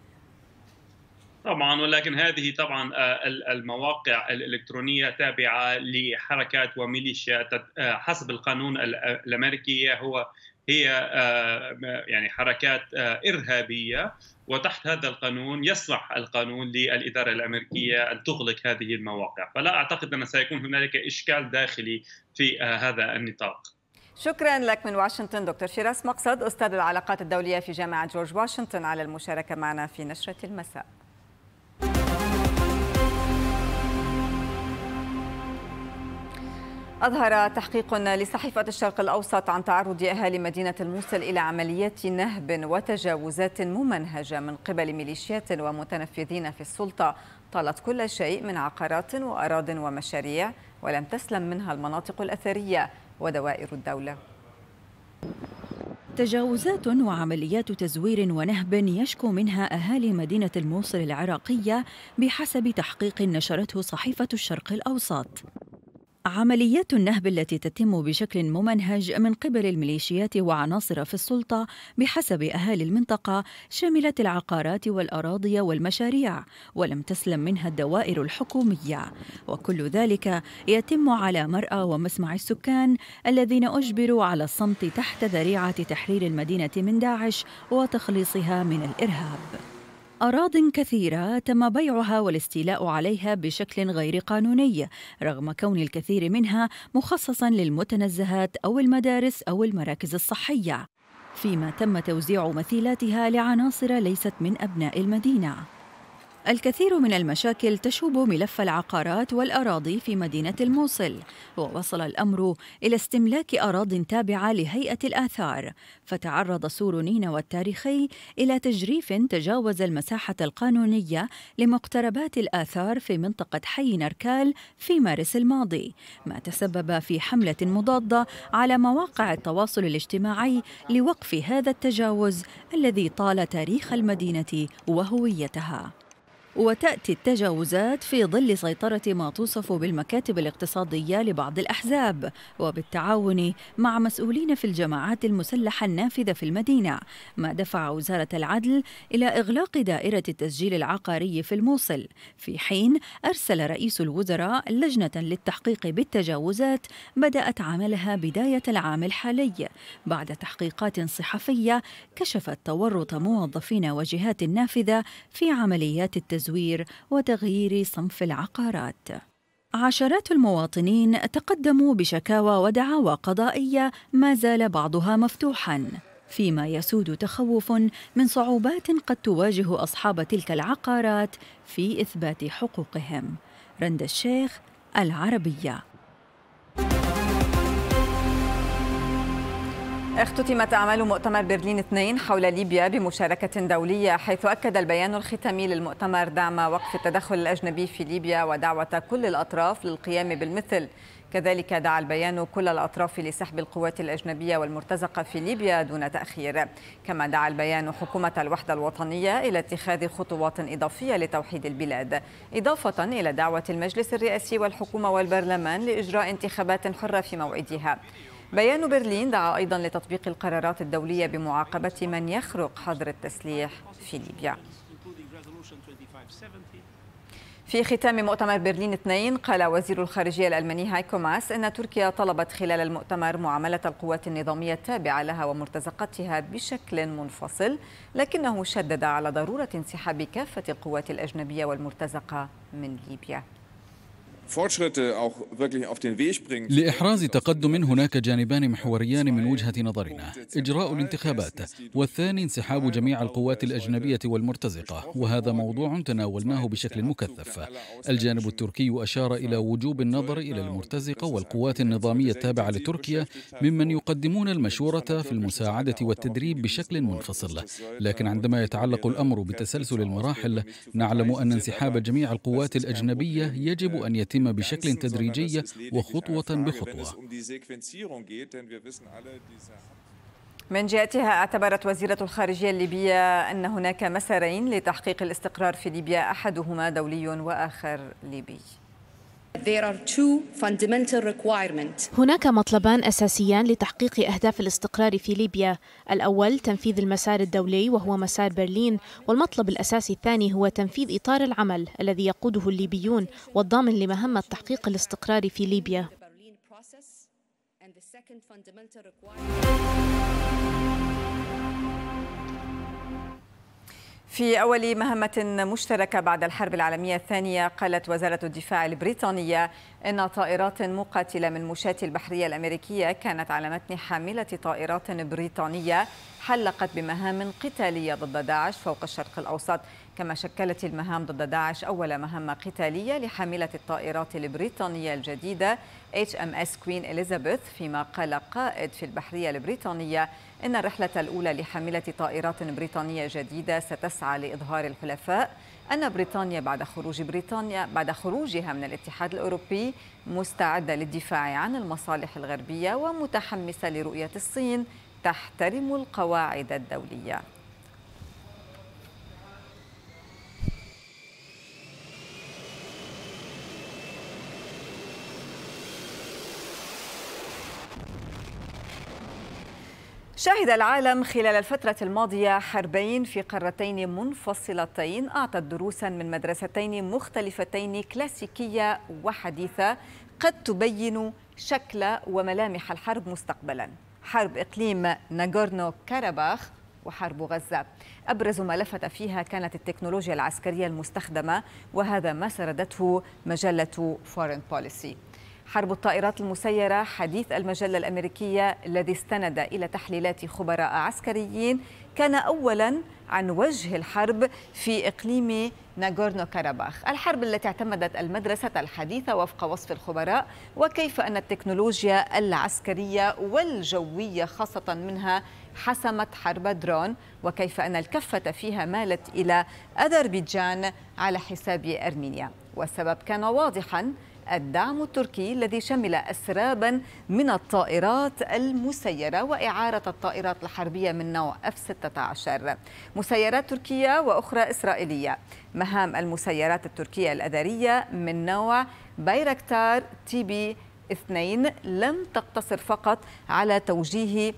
طبعا ولكن هذه طبعا آه، المواقع الالكترونيه تابعه لحركات وميليشيا آه، حسب القانون الامريكي هو هي آه، يعني حركات آه، ارهابيه وتحت هذا القانون يسمح القانون للاداره الامريكيه ان تغلق هذه المواقع، فلا اعتقد ان سيكون هنالك اشكال داخلي في آه، هذا النطاق. شكرا لك من واشنطن دكتور شيراس مقصد استاذ العلاقات الدوليه في جامعه جورج واشنطن على المشاركه معنا في نشره المساء. أظهر تحقيق لصحيفة الشرق الأوسط عن تعرض أهالي مدينة الموصل إلى عمليات نهب وتجاوزات ممنهجة من قبل ميليشيات ومتنفذين في السلطة طالت كل شيء من عقارات وأراض ومشاريع ولم تسلم منها المناطق الأثرية ودوائر الدولة تجاوزات وعمليات تزوير ونهب يشكو منها أهالي مدينة الموصل العراقية بحسب تحقيق نشرته صحيفة الشرق الأوسط عمليات النهب التي تتم بشكل ممنهج من قبل الميليشيات وعناصر في السلطة بحسب أهالي المنطقة شملت العقارات والأراضي والمشاريع ولم تسلم منها الدوائر الحكومية وكل ذلك يتم على مرأى ومسمع السكان الذين أجبروا على الصمت تحت ذريعة تحرير المدينة من داعش وتخليصها من الإرهاب أراض كثيرة تم بيعها والاستيلاء عليها بشكل غير قانوني رغم كون الكثير منها مخصصا للمتنزهات أو المدارس أو المراكز الصحية فيما تم توزيع مثيلاتها لعناصر ليست من أبناء المدينة الكثير من المشاكل تشوب ملف العقارات والأراضي في مدينة الموصل ووصل الأمر إلى استملاك أراض تابعة لهيئة الآثار فتعرض سور نينوى التاريخي إلى تجريف تجاوز المساحة القانونية لمقتربات الآثار في منطقة حي نركال في مارس الماضي ما تسبب في حملة مضادة على مواقع التواصل الاجتماعي لوقف هذا التجاوز الذي طال تاريخ المدينة وهويتها وتأتي التجاوزات في ظل سيطرة ما توصف بالمكاتب الاقتصادية لبعض الأحزاب وبالتعاون مع مسؤولين في الجماعات المسلحة النافذة في المدينة ما دفع وزارة العدل إلى إغلاق دائرة التسجيل العقاري في الموصل في حين أرسل رئيس الوزراء لجنة للتحقيق بالتجاوزات بدأت عملها بداية العام الحالي بعد تحقيقات صحفية كشفت تورط موظفين وجهات النافذة في عمليات التسجيل التزوير وتغيير صنف العقارات عشرات المواطنين تقدموا بشكاوى ودعاوى قضائيه ما زال بعضها مفتوحا فيما يسود تخوف من صعوبات قد تواجه اصحاب تلك العقارات في اثبات حقوقهم رند الشيخ العربيه اختتمت أعمال مؤتمر برلين 2 حول ليبيا بمشاركة دولية حيث أكد البيان الختامي للمؤتمر دعم وقف التدخل الأجنبي في ليبيا ودعوة كل الأطراف للقيام بالمثل كذلك دعا البيان كل الأطراف لسحب القوات الأجنبية والمرتزقة في ليبيا دون تأخير كما دعا البيان حكومة الوحدة الوطنية إلى اتخاذ خطوات إضافية لتوحيد البلاد إضافة إلى دعوة المجلس الرئاسي والحكومة والبرلمان لإجراء انتخابات حرة في موعدها بيان برلين دعا أيضا لتطبيق القرارات الدولية بمعاقبة من يخرق حظر التسليح في ليبيا في ختام مؤتمر برلين 2 قال وزير الخارجية الألماني هايكو ماس أن تركيا طلبت خلال المؤتمر معاملة القوات النظامية التابعة لها ومرتزقتها بشكل منفصل لكنه شدد على ضرورة انسحاب كافة القوات الأجنبية والمرتزقة من ليبيا لإحراز تقدم هناك جانبان محوريان من وجهة نظرنا إجراء الانتخابات والثاني انسحاب جميع القوات الأجنبية والمرتزقة وهذا موضوع تناولناه بشكل مكثف الجانب التركي أشار إلى وجوب النظر إلى المرتزقة والقوات النظامية التابعة لتركيا ممن يقدمون المشورة في المساعدة والتدريب بشكل منفصل لكن عندما يتعلق الأمر بتسلسل المراحل نعلم أن انسحاب جميع القوات الأجنبية يجب أن يتم تتم بشكل تدريجي وخطوة بخطوة um من جهتها اعتبرت وزيرة الخارجية الليبية أن هناك مسارين لتحقيق الاستقرار في ليبيا أحدهما دولي وآخر ليبي هناك مطلبان أساسيان لتحقيق أهداف الاستقرار في ليبيا الأول تنفيذ المسار الدولي وهو مسار برلين والمطلب الأساسي الثاني هو تنفيذ إطار العمل الذي يقوده الليبيون والضامن لمهمة تحقيق الاستقرار في ليبيا في أول مهمة مشتركة بعد الحرب العالمية الثانية قالت وزارة الدفاع البريطانية إن طائرات مقاتلة من مشاة البحرية الأمريكية كانت على متن حاملة طائرات بريطانية حلقت بمهام قتالية ضد داعش فوق الشرق الأوسط كما شكلت المهام ضد داعش أول مهمة قتالية لحاملة الطائرات البريطانية الجديدة HMS كوين إليزابيث فيما قال قائد في البحرية البريطانية إن الرحلة الأولى لحاملة طائرات بريطانية جديدة ستسعى لإظهار الحلفاء أن بريطانيا بعد خروج بريطانيا بعد خروجها من الاتحاد الأوروبي مستعدة للدفاع عن المصالح الغربية ومتحمسة لرؤية الصين تحترم القواعد الدولية شهد العالم خلال الفترة الماضية حربين في قارتين منفصلتين أعطت دروسا من مدرستين مختلفتين كلاسيكية وحديثة قد تبين شكل وملامح الحرب مستقبلا حرب إقليم ناغورنو كاراباخ وحرب غزة أبرز ما لفت فيها كانت التكنولوجيا العسكرية المستخدمة وهذا ما سردته مجلة فورين بوليسي حرب الطائرات المسيرة حديث المجلة الأمريكية الذي استند إلى تحليلات خبراء عسكريين كان أولا عن وجه الحرب في إقليم ناغورنو كاراباخ الحرب التي اعتمدت المدرسة الحديثة وفق وصف الخبراء وكيف أن التكنولوجيا العسكرية والجوية خاصة منها حسمت حرب درون وكيف أن الكفة فيها مالت إلى أذربيجان على حساب أرمينيا والسبب كان واضحاً الدعم التركي الذي شمل أسرابا من الطائرات المسيرة وإعارة الطائرات الحربية من نوع F-16 مسيرات تركية وأخرى إسرائيلية مهام المسيرات التركية الأذرية من نوع بايركتار تي بي اثنين لم تقتصر فقط على توجيه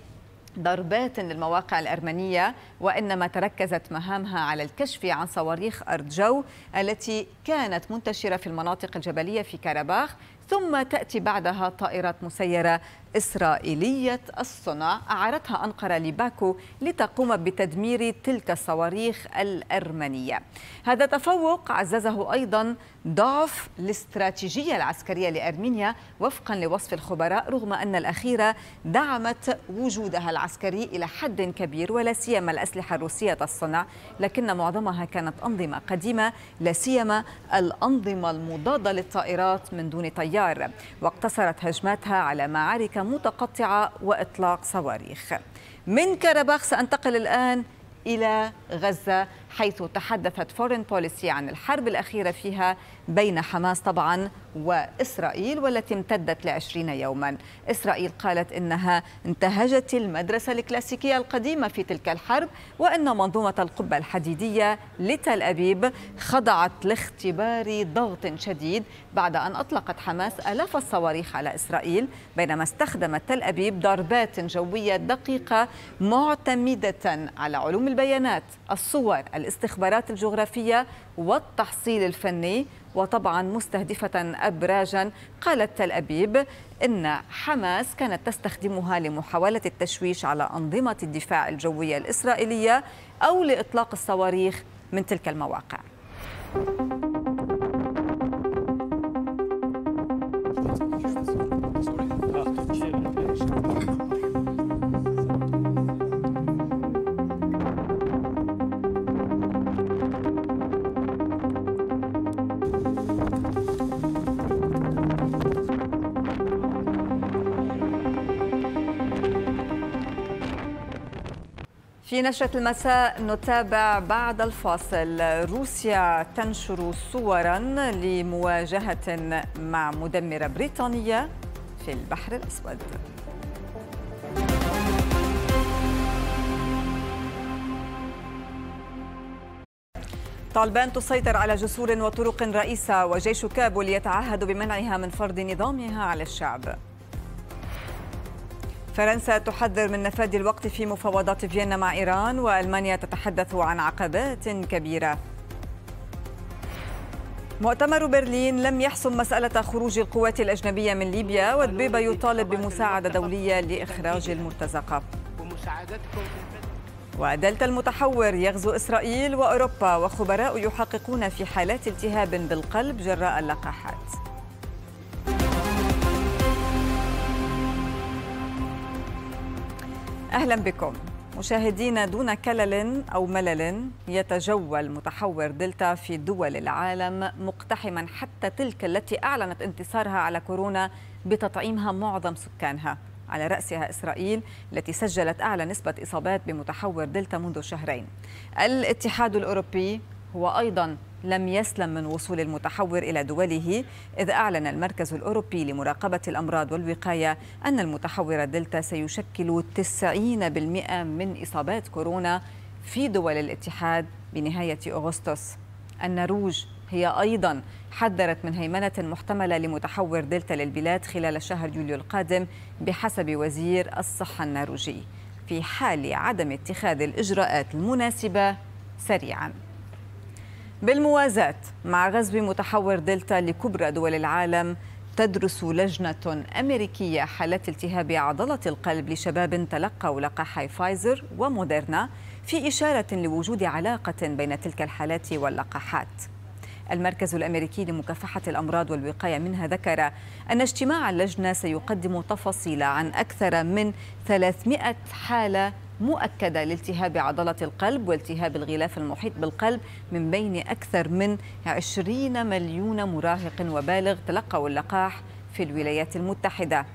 ضربات للمواقع الأرمنية وإنما تركزت مهامها على الكشف عن صواريخ أرض جو التي كانت منتشرة في المناطق الجبلية في كاراباخ ثم تأتي بعدها طائرات مسيرة إسرائيلية الصنع أعرتها أنقرة لباكو لتقوم بتدمير تلك الصواريخ الأرمنية هذا تفوق عززه أيضا ضعف الاستراتيجية العسكرية لأرمينيا وفقا لوصف الخبراء رغم أن الأخيرة دعمت وجودها العسكري إلى حد كبير ولا سيما الأسلحة الروسية الصنع لكن معظمها كانت أنظمة قديمة لا سيما الأنظمة المضادة للطائرات من دون طيار واقتصرت هجماتها على معارك متقطعة وإطلاق صواريخ من كرباخ سأنتقل الآن إلى غزة حيث تحدثت فورين بوليسي عن الحرب الأخيرة فيها بين حماس طبعا وإسرائيل والتي امتدت لعشرين يوما إسرائيل قالت إنها انتهجت المدرسة الكلاسيكية القديمة في تلك الحرب وأن منظومة القبة الحديدية لتل أبيب خضعت لاختبار ضغط شديد بعد أن أطلقت حماس آلاف الصواريخ على إسرائيل بينما استخدمت تل أبيب ضربات جوية دقيقة معتمدة على علوم البيانات الصور الاستخبارات الجغرافية والتحصيل الفني وطبعا مستهدفة أبراجا قالت تل أبيب إن حماس كانت تستخدمها لمحاولة التشويش على أنظمة الدفاع الجوية الإسرائيلية أو لإطلاق الصواريخ من تلك المواقع في نشرة المساء نتابع بعد الفاصل روسيا تنشر صورا لمواجهة مع مدمرة بريطانية في البحر الأسود طالبان تسيطر على جسور وطرق رئيسة وجيش كابول يتعهد بمنعها من فرض نظامها على الشعب فرنسا تحذر من نفاذ الوقت في مفاوضات فيينا مع إيران وألمانيا تتحدث عن عقبات كبيرة مؤتمر برلين لم يحسم مسألة خروج القوات الأجنبية من ليبيا والبيبا يطالب بمساعدة دولية لإخراج المرتزقة ودلتا المتحور يغزو إسرائيل وأوروبا وخبراء يحققون في حالات التهاب بالقلب جراء اللقاحات أهلا بكم مشاهدينا دون كلل أو ملل يتجول متحور دلتا في دول العالم مقتحما حتى تلك التي أعلنت انتصارها على كورونا بتطعيمها معظم سكانها على رأسها إسرائيل التي سجلت أعلى نسبة إصابات بمتحور دلتا منذ شهرين الاتحاد الأوروبي هو أيضا لم يسلم من وصول المتحور إلى دوله إذ أعلن المركز الأوروبي لمراقبة الأمراض والوقاية أن المتحور دلتا سيشكل 90% من إصابات كورونا في دول الاتحاد بنهاية أغسطس النروج هي أيضا حذرت من هيمنة محتملة لمتحور دلتا للبلاد خلال شهر يوليو القادم بحسب وزير الصحة النرويجي في حال عدم اتخاذ الإجراءات المناسبة سريعاً بالموازاة مع غزو متحور دلتا لكبرى دول العالم تدرس لجنة أمريكية حالات التهاب عضلة القلب لشباب تلقوا لقاحي فايزر وموديرنا في إشارة لوجود علاقة بين تلك الحالات واللقاحات المركز الأمريكي لمكافحة الأمراض والوقاية منها ذكر أن اجتماع اللجنة سيقدم تفاصيل عن أكثر من 300 حالة مؤكدة لالتهاب عضلة القلب والتهاب الغلاف المحيط بالقلب من بين أكثر من 20 مليون مراهق وبالغ تلقوا اللقاح في الولايات المتحدة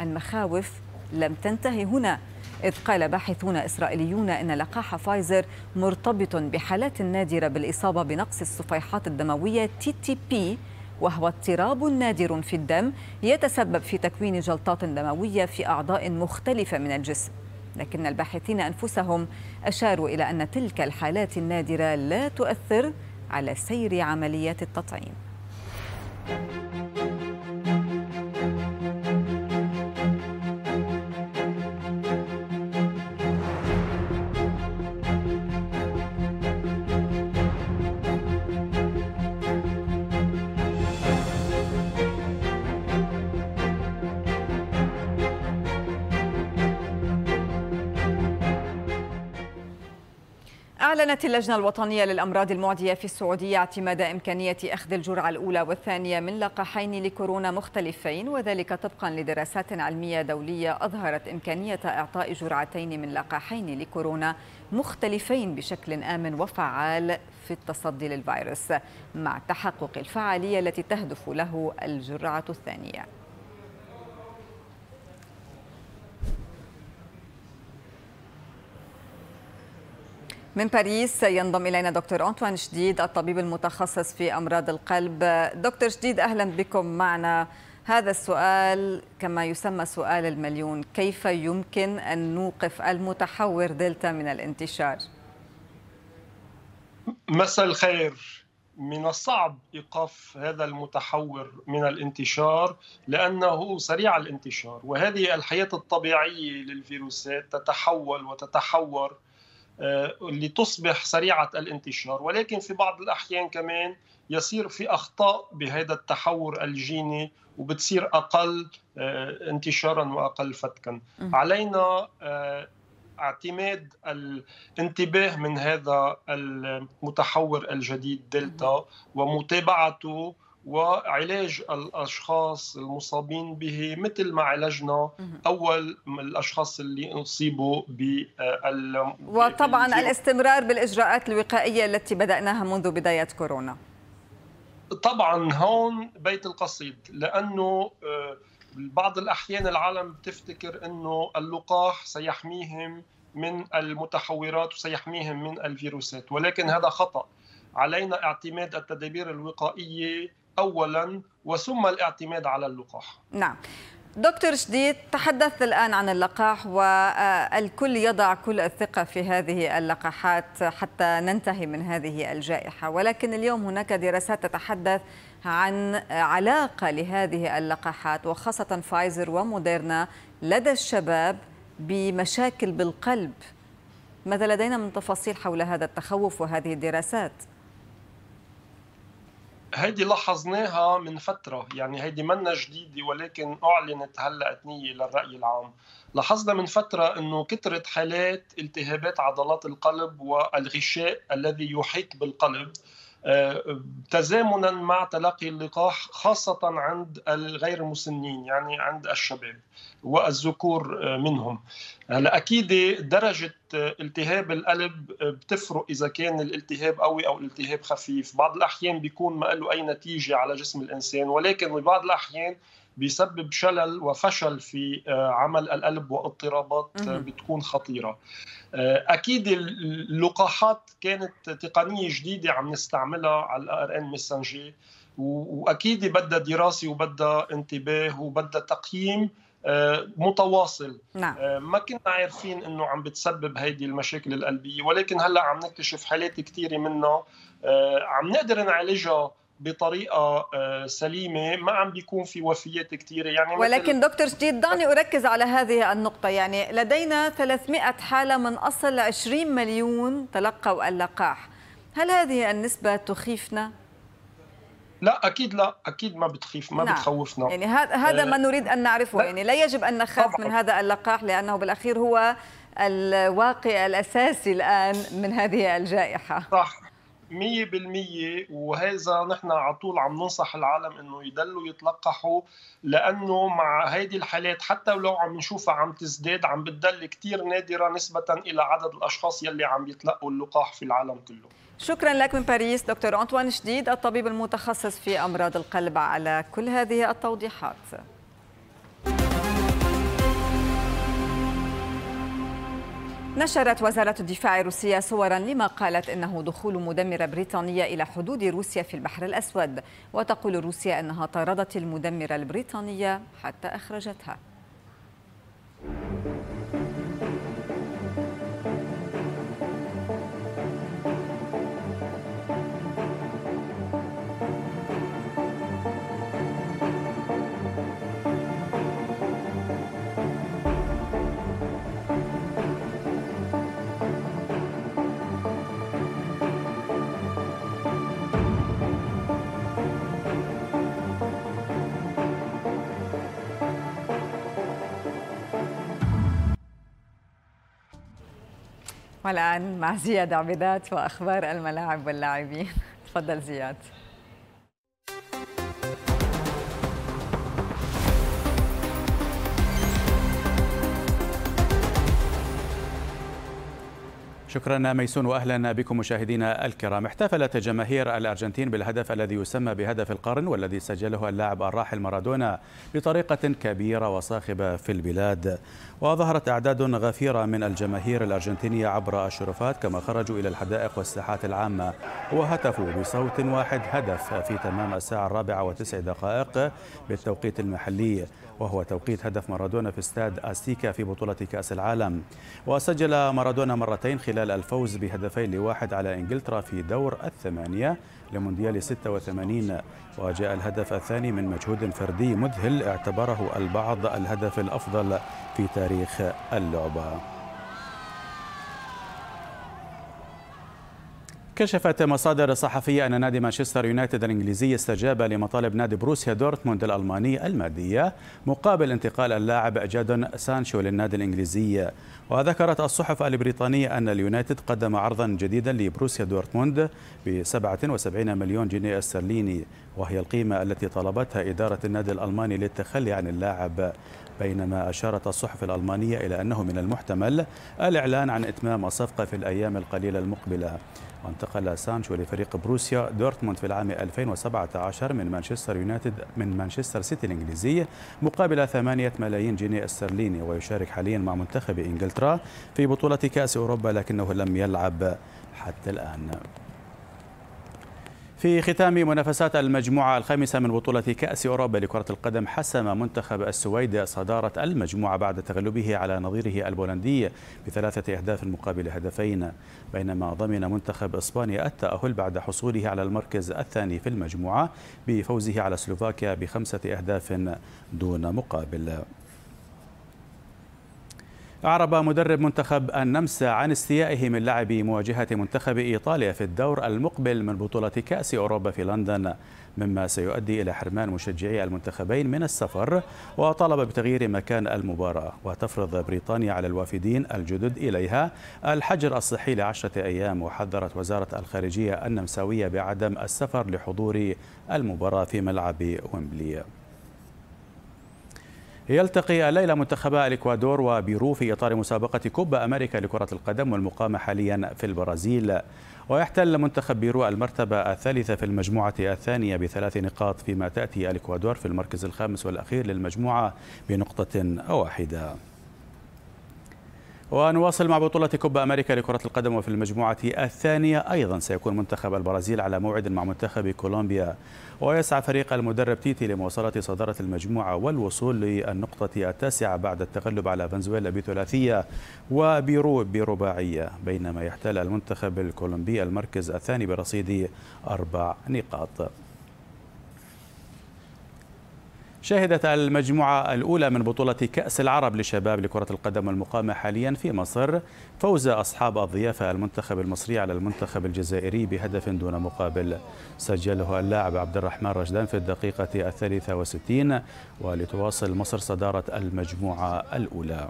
المخاوف لم تنتهي هنا إذ قال باحثون إسرائيليون أن لقاح فايزر مرتبط بحالات نادرة بالإصابة بنقص الصفيحات الدموية تي تي بي وهو اضطراب نادر في الدم يتسبب في تكوين جلطات دموية في أعضاء مختلفة من الجسم لكن الباحثين أنفسهم أشاروا إلى أن تلك الحالات النادرة لا تؤثر على سير عمليات التطعيم أعلنت اللجنة الوطنية للأمراض المعدية في السعودية اعتماد إمكانية أخذ الجرعة الأولى والثانية من لقاحين لكورونا مختلفين وذلك طبقا لدراسات علمية دولية أظهرت إمكانية إعطاء جرعتين من لقاحين لكورونا مختلفين بشكل آمن وفعال في التصدي للفيروس مع تحقق الفعالية التي تهدف له الجرعة الثانية من باريس ينضم إلينا دكتور أنطوان شديد الطبيب المتخصص في أمراض القلب دكتور شديد أهلا بكم معنا هذا السؤال كما يسمى سؤال المليون كيف يمكن أن نوقف المتحور دلتا من الانتشار؟ مساء الخير من الصعب ايقاف هذا المتحور من الانتشار لانه سريع الانتشار وهذه الحياه الطبيعيه للفيروسات تتحول وتتحور آه، لتصبح سريعة الانتشار ولكن في بعض الأحيان كمان يصير في أخطاء بهذا التحور الجيني وبتصير أقل آه، انتشارا وأقل فتكا علينا آه، اعتماد الانتباه من هذا المتحور الجديد دلتا ومتابعته وعلاج الاشخاص المصابين به مثل ما عالجنا اول الاشخاص اللي اصيبوا بال وطبعا الاستمرار بالاجراءات الوقائيه التي بداناها منذ بدايه كورونا طبعا هون بيت القصيد لانه آه، بعض الاحيان العالم بتفتكر انه اللقاح سيحميهم من المتحورات وسيحميهم من الفيروسات ولكن هذا خطأ علينا اعتماد التدابير الوقائيه اولا وثم الاعتماد على اللقاح نعم دكتور شديد تحدثت الآن عن اللقاح والكل يضع كل الثقة في هذه اللقاحات حتى ننتهي من هذه الجائحة ولكن اليوم هناك دراسات تتحدث عن علاقة لهذه اللقاحات وخاصة فايزر وموديرنا لدى الشباب بمشاكل بالقلب ماذا لدينا من تفاصيل حول هذا التخوف وهذه الدراسات؟ هيدي لاحظناها من فترة يعني هيدي منا جديدة ولكن أعلنت هلأ اتنية للرأي العام لاحظنا من فترة أنه كثرة حالات التهابات عضلات القلب والغشاء الذي يحيط بالقلب تزامنا مع تلقي اللقاح خاصة عند الغير مسنين يعني عند الشباب والذكور منهم هلا أكيد درجة التهاب القلب بتفرق إذا كان الالتهاب قوي أو الالتهاب خفيف بعض الأحيان بيكون ما له أي نتيجة على جسم الإنسان ولكن ببعض الأحيان بيسبب شلل وفشل في آه، عمل القلب واضطرابات آه، بتكون خطيره آه، اكيد اللقاحات كانت تقنيه جديده عم نستعملها على الار ان ميسنجي واكيد بدها دراسه وبدها انتباه وبدها تقييم متواصل نعم. ما كنا عارفين انه عم بتسبب هيدي المشاكل القلبيه ولكن هلا عم نكتشف حالات كثيره منها عم نقدر نعالجها بطريقه آه، سليمه ما عم بيكون في وفيات كثيره يعني ولكن دكتور جديد دعني اركز على هذه النقطه يعني لدينا 300 حاله من اصل 20 مليون تلقوا اللقاح هل هذه النسبه تخيفنا لا اكيد لا اكيد ما بتخيف ما نعم. بتخوفنا يعني هذا هذا آه، ما نريد ان نعرفه لا. يعني لا يجب ان نخاف طبعا. من هذا اللقاح لانه بالاخير هو الواقع الاساسي الان من هذه الجائحه صح مية بالمية وهذا نحن على طول عم ننصح العالم انه يضلوا يتلقحوا لانه مع هيدي الحالات حتى لو عم نشوفها عم تزداد عم بتضل كتير نادرة نسبة الى عدد الاشخاص يلي عم يتلقوا اللقاح في العالم كله شكرا لك من باريس دكتور أنطوان شديد الطبيب المتخصص في أمراض القلب على كل هذه التوضيحات نشرت وزارة الدفاع الروسية صورا لما قالت إنه دخول مدمرة بريطانية إلى حدود روسيا في البحر الأسود وتقول روسيا أنها طاردت المدمرة البريطانية حتى أخرجتها والآن مع زياد عبيدات وأخبار الملاعب واللاعبين تفضل زياد شكرا ميسون واهلا بكم مشاهدينا الكرام احتفلت جماهير الارجنتين بالهدف الذي يسمى بهدف القرن والذي سجله اللاعب الراحل مارادونا بطريقه كبيره وصاخبه في البلاد وظهرت اعداد غفيره من الجماهير الارجنتينيه عبر الشرفات كما خرجوا الى الحدائق والساحات العامه وهتفوا بصوت واحد هدف في تمام الساعه الرابعه وتسع دقائق بالتوقيت المحلي وهو توقيت هدف مارادونا في استاد أستيكا في بطولة كأس العالم وسجل مارادونا مرتين خلال الفوز بهدفين لواحد على إنجلترا في دور الثمانية لمونديال 86 وجاء الهدف الثاني من مجهود فردي مذهل اعتبره البعض الهدف الأفضل في تاريخ اللعبة كشفت مصادر صحفية أن نادي مانشستر يونايتد الإنجليزي استجاب لمطالب نادي بروسيا دورتموند الألماني المادية مقابل انتقال اللاعب جادون سانشو للنادي الإنجليزي وذكرت الصحف البريطانية أن اليونايتد قدم عرضا جديدا لبروسيا دورتموند ب 77 مليون جنيه استرليني وهي القيمة التي طلبتها إدارة النادي الألماني للتخلي عن اللاعب بينما أشارت الصحف الألمانية إلى أنه من المحتمل الإعلان عن إتمام الصفقة في الأيام القليلة المقبلة وانتقل سانشو لفريق بروسيا دورتموند في العام 2017 من مانشستر يونايتد من مانشستر سيتي الإنجليزي مقابل 8 ملايين جنيه استرليني ويشارك حاليا مع منتخب إنجلترا في بطولة كأس أوروبا لكنه لم يلعب حتى الآن في ختام منافسات المجموعة الخامسة من بطولة كأس أوروبا لكرة القدم حسم منتخب السويد صدارة المجموعة بعد تغلبه على نظيره البولندي بثلاثة أهداف مقابل هدفين بينما ضمن منتخب إسبانيا التأهل بعد حصوله على المركز الثاني في المجموعة بفوزه على سلوفاكيا بخمسة أهداف دون مقابل أعرب مدرب منتخب النمسا عن استيائه من لعب مواجهة منتخب إيطاليا في الدور المقبل من بطولة كأس أوروبا في لندن مما سيؤدي إلى حرمان مشجعي المنتخبين من السفر وطلب بتغيير مكان المباراة وتفرض بريطانيا على الوافدين الجدد إليها الحجر الصحي لعشرة أيام وحذرت وزارة الخارجية النمساوية بعدم السفر لحضور المباراة في ملعب ويمبلي يلتقي الليلة منتخبا الإكوادور وبيرو في إطار مسابقة كوبا أمريكا لكرة القدم والمقامة حاليا في البرازيل ويحتل منتخب بيرو المرتبة الثالثة في المجموعة الثانية بثلاث نقاط فيما تأتي الإكوادور في المركز الخامس والأخير للمجموعة بنقطة واحدة ونواصل مع بطولة كوبا أمريكا لكرة القدم وفي المجموعة الثانية أيضا سيكون منتخب البرازيل على موعد مع منتخب كولومبيا ويسعى فريق المدرب تيتي لمواصلة صدارة المجموعة والوصول للنقطة التاسعة بعد التغلب على فنزويلا بثلاثية وبيرو برباعية بينما يحتل المنتخب الكولومبي المركز الثاني برصيد أربع نقاط شهدت المجموعة الأولى من بطولة كأس العرب للشباب لكرة القدم المقامة حاليا في مصر فوز أصحاب الضيافة المنتخب المصري على المنتخب الجزائري بهدف دون مقابل سجله اللاعب عبد الرحمن رجدان في الدقيقة الثالثة وستين ولتواصل مصر صدارة المجموعة الأولى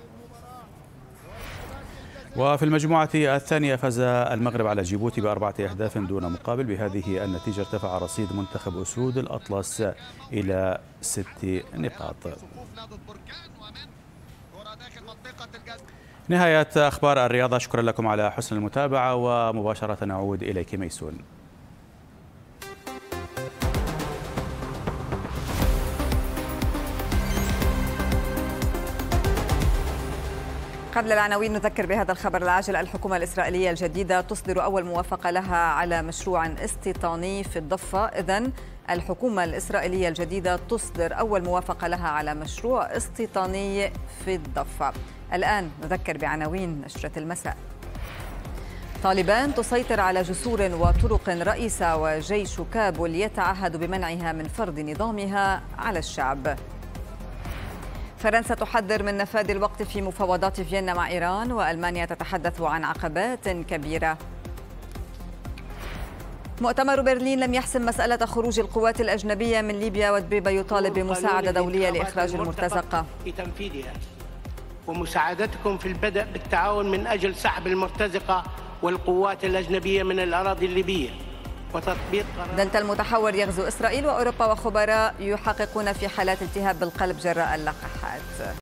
وفي المجموعة الثانية فاز المغرب على جيبوتي بأربعة أهداف دون مقابل بهذه النتيجة ارتفع رصيد منتخب أسود الأطلس إلى ست نقاط نهاية أخبار الرياضة شكرا لكم على حسن المتابعة ومباشرة نعود إليك ميسون قبل العناوين نذكر بهذا الخبر العاجل الحكومة الإسرائيلية الجديدة تصدر أول موافقة لها على مشروع استيطاني في الضفة إذا الحكومة الإسرائيلية الجديدة تصدر أول موافقة لها على مشروع استيطاني في الضفة الآن نذكر بعناوين نشرة المساء طالبان تسيطر على جسور وطرق رئيسة وجيش كابول يتعهد بمنعها من فرض نظامها على الشعب فرنسا تحذر من نفاذ الوقت في مفاوضات فيينا مع إيران وألمانيا تتحدث عن عقبات كبيرة مؤتمر برلين لم يحسم مسألة خروج القوات الأجنبية من ليبيا ودبيبة يطالب بمساعدة دولية لإخراج المرتزقة ومساعدتكم في البدء بالتعاون من أجل سحب المرتزقة والقوات الأجنبية من الأراضي الليبية وتطبيق دلتا المتحور يغزو إسرائيل وأوروبا وخبراء يحققون في حالات التهاب بالقلب جراء اللقاحات